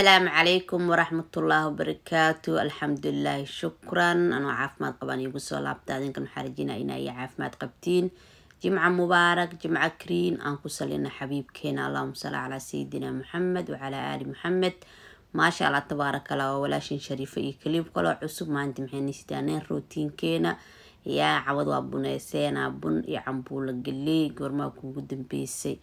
asalaamu calaykum waraxmatullaahi wabarakaatu alxamdulilaahi shukran anoo caafimaad qabaan iigu soo laabtaa idinkan waxaa rajinaa inaa iyo caafimaad qabtiin jimca mubaarak jimca kariin aan ku salina xabiibkeena allahuma salli calaa sayidina maxamed wacalaa aali maxamed maasha allah tabaarak allah waa walaashin shariifo iyo kaliib kaloo cusub maanta maxayna sitaaneen rootiinkeena yaa cawad waa buneyseena bun iyo cambuula geley goormaa kuugu dambeysay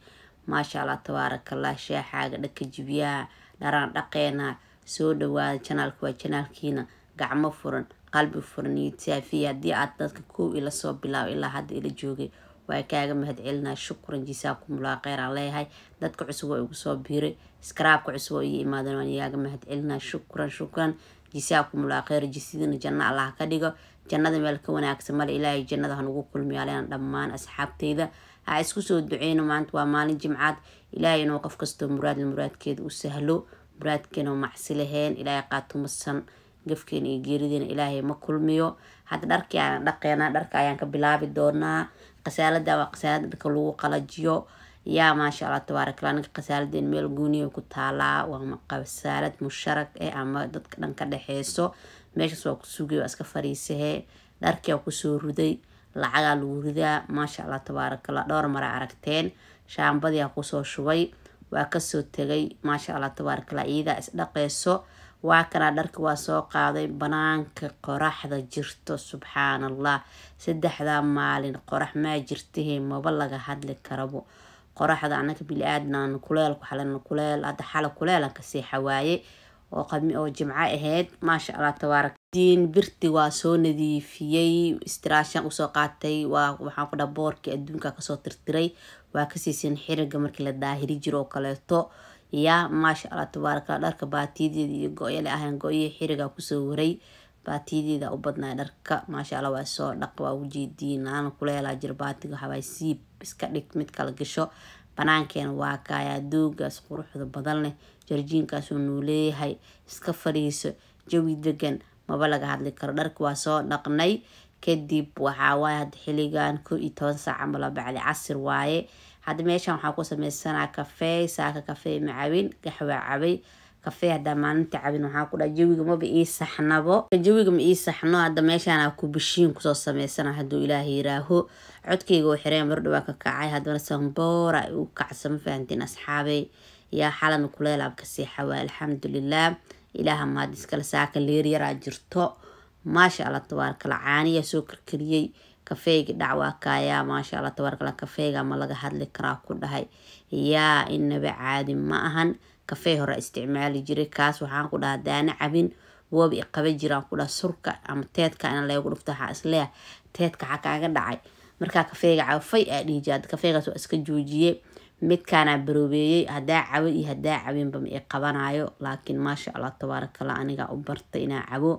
maasha allah tabaarakallah sheexaaga dhaka jibiyaa dharaan dhaqeena soo dhawaada janaalka waa janaalkiina gacmo furan qalbi furan iyo taafiya haddii aad dadka kow ila soo bilaabo ilaa hadda ila joogay waa kaaga mahad celinaa shukran jisaabkumulaa kheyr aan leeyahay dadka cusub oo igu soo biiray iskaraabka cusub oo ii imaadan waan igaaga mahad celinaa shukran shukran jisaabkumulaa kheyr jisidiina janno allah ka dhigo jannada meel ka wanaagsan male ilaahay jannada hanugu kulmiyaaleen dhammaan asxaabteyda ha isku soo duceyno maanta waa maalin jimcaad ilaahay inuu qof kasto muraad muraadkeeda u sahlo muraadkeena macsi laheen ilaahay qaatumasan masan gafkeena iyo geerideena ilaahay ma kulmiyo hadda dharkii aan dhaqeynaa dharka ayaan ka bilaabi doonaa qasaalada waa qasaalada dharka lagu qalajiyo yaa maasha allah tabaarakallah ninka qasaaladeen meel guuniya ku taalaa waa qasaalad musharag eh ama dadka dhan ka dhexeyso meeshaas waa ku sugay waa iska fariisahee dharkii waa kusoo ruday lacagaa lagu ridaa maasha allah tabaarakallah dhowr mara aragteen shaambadiyaa kusoo shubay waa kasoo tegay maasha allah tabaarakallah iyadaa isdhaqeyso waa kanaa dharka waa soo qaaday banaanka qoraxda jirto subxaanallah saddexdaa maalin qorax maa jirtahee maba laga hadli karabo qoraxda anaka bili aadnaan kuleelku xalana kuleel hadda xala kuleelan kasii xawaaye oo jimco ahayd maasha allah tabaaraka iftiin birti waa soo nadiifiyey istiraashan usoo qaatay waxaan kudhaa boorkii adduunka kasoo tirtiray waa kasii siin xiriga markii la daahiri jiro oo kaleeto ya maasha allah tabaaraka dharka baatiyadeeda iyo go-yale ahaan go-yihii xiriga kusoo waray baatiyadeeda u badnaa dharka maasha alla waa soo dhaq waa ujeediin naana kuleelaa jir baatiga siib iska dhig mid kala gasho banaankeena waa kaayaa doogaas quruxda badan leh jarjiinkaasuu nuu leeyahay iska fadhiiso jawi degan maba laga hadli karo dharka waa soo dhaqnay kadib waxaawaay hadda xiligan ko iyo toban saaca mala bacdi casir waaye hadda meeshan waxaa ku sameysanaa kafey saaka kafey ma cabin gaxwaa cabay kafey haddaa maalinta cabin waxaa ku dhaha jawiga maba ii saxnabo jawiga ma ii saxno hadda meeshaana ku bishiin kusoo sameysana hadduu ilaah yiraaho codkeyga oo xireen bardha waa ka kacay haddana sanboora u kacsa ma fahantiin asxaabey yaa xalan kuleylaab kasii xawaa alxamdulilah ilaaha maad iskale saaka leeryaraa jirto maasha alla tabaarkala caaniyaa soo karkariyey kafeegi dhacwaakayaa maasha alla tabaarkala kafeega ma laga hadli karaa ku dhahay yaa inaba caadi ma ahan kafee hore isticmaali jiray kaas waxaan ku dhahaa daana cabin woobi iqaba jiraan ku dhaha surka ama teedka in leegu dhufto waxaa isleeah teedka xaa kaaga dhacay markaa kafeega cafay aa dhihijiraa kafeegaas waa iska joojiye midkaanaa baroobeeyey haddaa cawo iyo hadaa cawinba ma i qabanaayo laakiin maasha allah tabaarakallah anigaa u bartay inaa cabo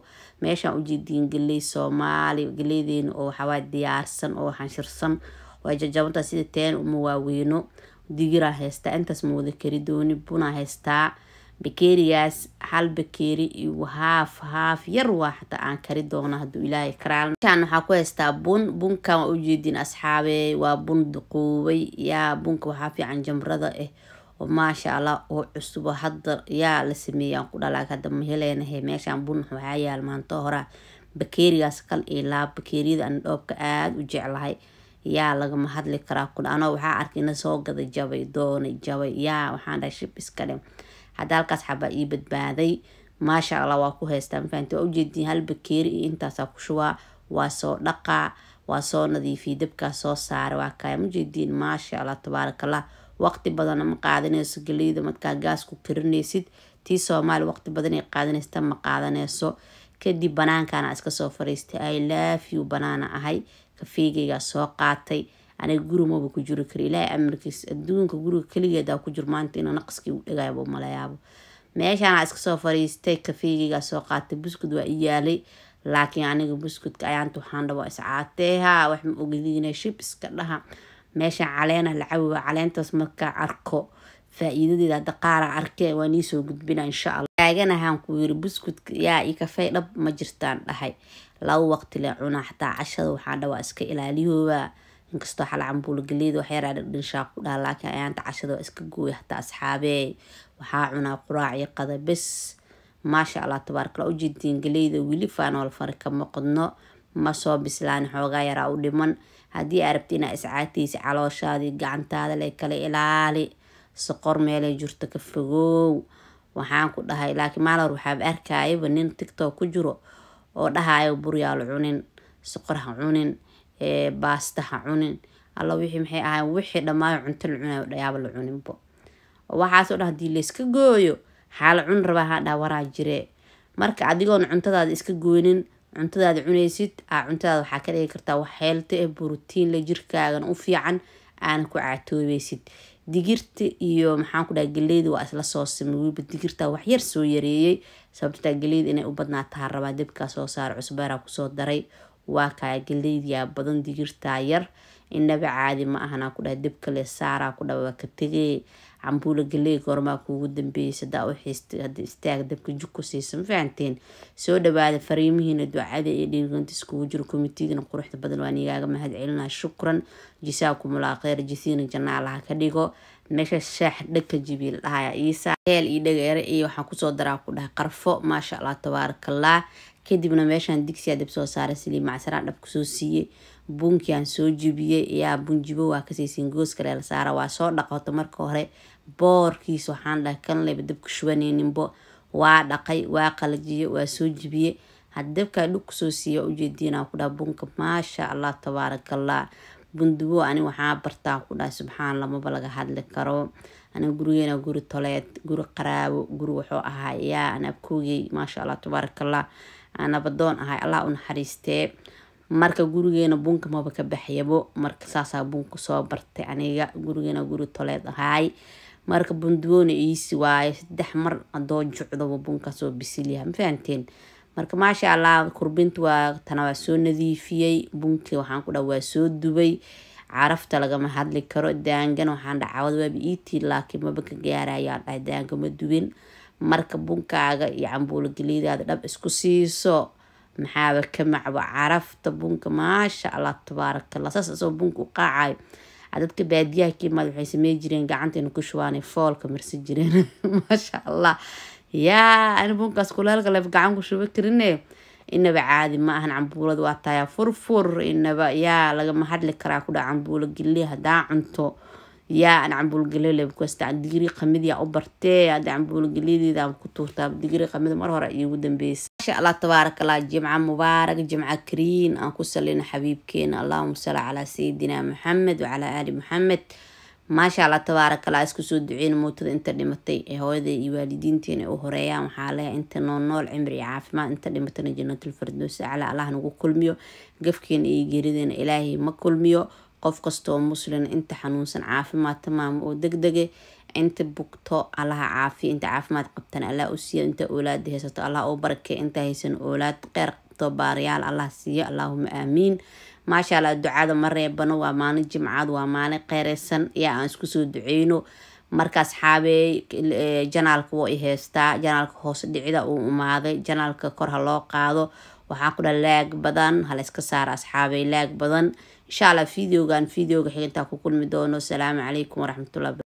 meeshaan ujeediin galey soomaali galeedeena oo waxawaa diyaarsan oo xanshirsan waa jajabantaa sida teen uma waaweyno digiraa haystaa intaas ma wada kari dooni bunaa haystaa bakeerigaas hal bakeeri iyo haaf haaf yar waa xataa aan kari doono haduu ilaahay karaaln kaan waxaa ku haystaa bun bunkan waa ujeediin asxaabe waa bun duquubay yaa bunka waxaa fiican jamrada ah oo maasha allah oo cusubo hadda yaa la sameeyaan ku dhalaag hadda ma heleynahe meeshaan bun waxaa yaal maanto hora bakeerigaas kal iyo laab bakeeriyada ana dhoobka aada u jeclahay yaa lagama hadli karaa ku anoo waxaa arkayna soo gada jabay doonay jabay yaa waxaan dhahay shib iskadhe hadda halkaas xabaa ii badbaaday maasha alla waa ku haystaa mafahamte waa ujeedin hal bakeeri iyo intaasaa ku shubaa waa soo dhaqaa waa soo nadiifiya dabkaa soo saara waa kaaya majeediin maasha alla tabaaraka allah waqti badana ma qaadanayso galeyda madkaa gaas ku karinaysid tii soomaali waqti badanay qaadanaysta ma qaadanayso kadib banaankaana iska soo fariistay i love you banaana ahay kafeegaygaa soo qaatay aniga guri maba ku jiri kara ilaahay amarkiis adduunka guriga keligeedaa ku jir maanta inuu naqaskii u dhagaayaba malayaabo meeshaanaa iska fariistay kafeygeygaa soo qaatay buskud waa i laakiin aniga buskudka ayaanta waxaan dhaba iscaatee wax ma ogadiine shib iska dhaha meeshaan caleena lacawiwa caleentaas markaa arko faa-iidadeeda hadda qaara arkee waa nii gudbina insha alla taaganahaan ku yiri buskudka yaa io kafey dhab ma jirtaan dhahay laba waqti le cuna xataa cashada waxaan dhawaa iska ilaaliyoobaa inkastoo xalacambuulo galeeda waxyaraa dhagdhinshaa ku dhaha laakiin ayaanta cashada waa iska gooya hataa asxaabee waxaa cunaa quraac iyo qadabes maasha allah tabaarakala ujeediin galeyda wili faanool fari kama qodno ma soo bislaani xoogaa yaraa u dhiman haddii aa rabti inaa iscaagtiisa calooshaadii gacantaada le kala ilaali soqor meelay jirto ka fogoow waxaan ku dhahay laakiin maalor waxaab arkayaba nin tigtok ku jiro oo dhahaayo buryaal cunin soqor ha cunin baastaha cunin alla wixii maxay ahay wixii dhammaayo cunto la cunayo dhayaaba la cuninbo waxaasoo dhan hadii layska gooyo xaala cun rabaa haadhaa waraa jiree marka adigoon cuntadaada iska gooynin cuntadaada cunaysid aa cuntadaada waxaa ka dhigi kartaa wax eh borotiin la jirkaagan u fiican aana ku caatoobaysid digirta iyo maxaanku dhaha galeyda waa isla soo sameyweyba digirtaa waxyar soo yareeyey sababtaa galeyda inay u badnaataa rabaa debkaa soo saara cusbeeraa kusoo daray waa kaa galeydiyaa badan digirtaa yar indhaba caadi ma ahana ku kudhaha debkale saaraa ku dhaba waa ka tegee cambuula galey goormaa kuugu dambeeyay sadaa u xiistay hadda istaag dabka jug siisa ma fahanteen soo dhawaada fariimihiina ducada iyo dhiiganta iskugu jiro komitiigana quruxda badan waan igaaga mahad celinaa shukran jisaaku mulaaqeer jisiina janaalaha ka dhigo meesha shaax dhagka jibiil dhahaya iisaa heel iyo dhagaere iyo waxaan kusoo daraa ku dhahay qarfo maasha allah tabaarakallah kadibna meeshaan digsiya dab soo saaray silii macsaraa dhab kusoo siiyey buunkii soo jibiyey iyaa bunjibo waa kasiisiin goos kale la saara waa soo dhaqoto marka hore boorkiis waxaan dhahay kanleyba dabka shubanayninbo waa dhaqay waa qalajiyey waa soo jibiyey haddabkaa dhug kusoo siiya ujeediinaa ku dhaha bunka maasha allah tabaarakallah bundubo ani waxaa bartaa ku dhahay subxaan lamaba laga hadli karo aniga gurigeena guri toleed guri qaraabo guri wuxuu ahay yaa an abkoogey maasha allah tabaarakallah anabadoon ahay allah u naxariistee marka gurigeena bunka maba ka baxyabo marka saasaa bunka soo bartay aniga gurigeena guri toleed ahay marka bunduboona iisi waayo saddex mar hadoo jucdaba bunkaasoo bisilyaha ma fahanteen marka maasha allah kurbinta waa tana waa soo nadiifiyey bunkii waxaan ku dha waa soo dubay carafta lagama hadli karo daangan waxaan dhacawad waaba iitii laakiin maba ka gaarayaan daanga ma duwin marka bunkaaga iyo cambuulo dhab isku siiso maxaaba ka macbo carafta bunka maasha allah tabaaraka saas asagoo bunka u qaacayo dadka baadiyaha kiimaad waxay samey jireen gacanteena ku shubaanay foolka marsi jireen maasha allah yaa ani bunkaas kulaalka laf gacan ku shuba karine inaba caadi ma ahan cambuulad waa tayaa furfur inaba yaa lagama hadli karaa kudha dhaa geli hadaa cunto yaa an cambuul gelelebkasta digri qamidaa u bartee ada cambuulo geledeedaan ku tuurtaa digri qamida mar hore iigu dambeysa masha allah tabaarak jimca mubaarak jimca kariin aan ku salino xabiibkeena allahuma sala calaa sayidina maxamed wacalaa aali muxamed maasha alla tabaarakala isku soo duceyn mowtada inta dhimatay ee hooyada iyo waalidiinteena u horeeyaan waxaa leh inta noolnool cimri iyo caafimaad inta dhimatana jannatul firdows acla allah nagu kulmiyo gafkeena iyo geerideena ilaahay ma kulmiyo qof kastooo muslin inta xanuunsan caafimaad tamaama oo degdege inta bugto allaha caafiya inta caafimaad qabtana allah u siiya inta oolaada haysato allah u barakee inta haysan oolaad qeyr qabto baarayaal allah siiya allaahuma aamiin maasha allah ducada ma reebano waa maalin jimcad waa maalin qeereysan yaa aan isku soo duceyno marka asxaabey eh, janaalka waa i heystaa janaalka hoos dhicida uu imaaday janaalka kor ha loo qaado waxaan ku dhaha laag badan hala iska saara asxaabey laag badan insha allah videogan videoga xigintaa ku kulmi doono salaamu calaykum waraxmatullah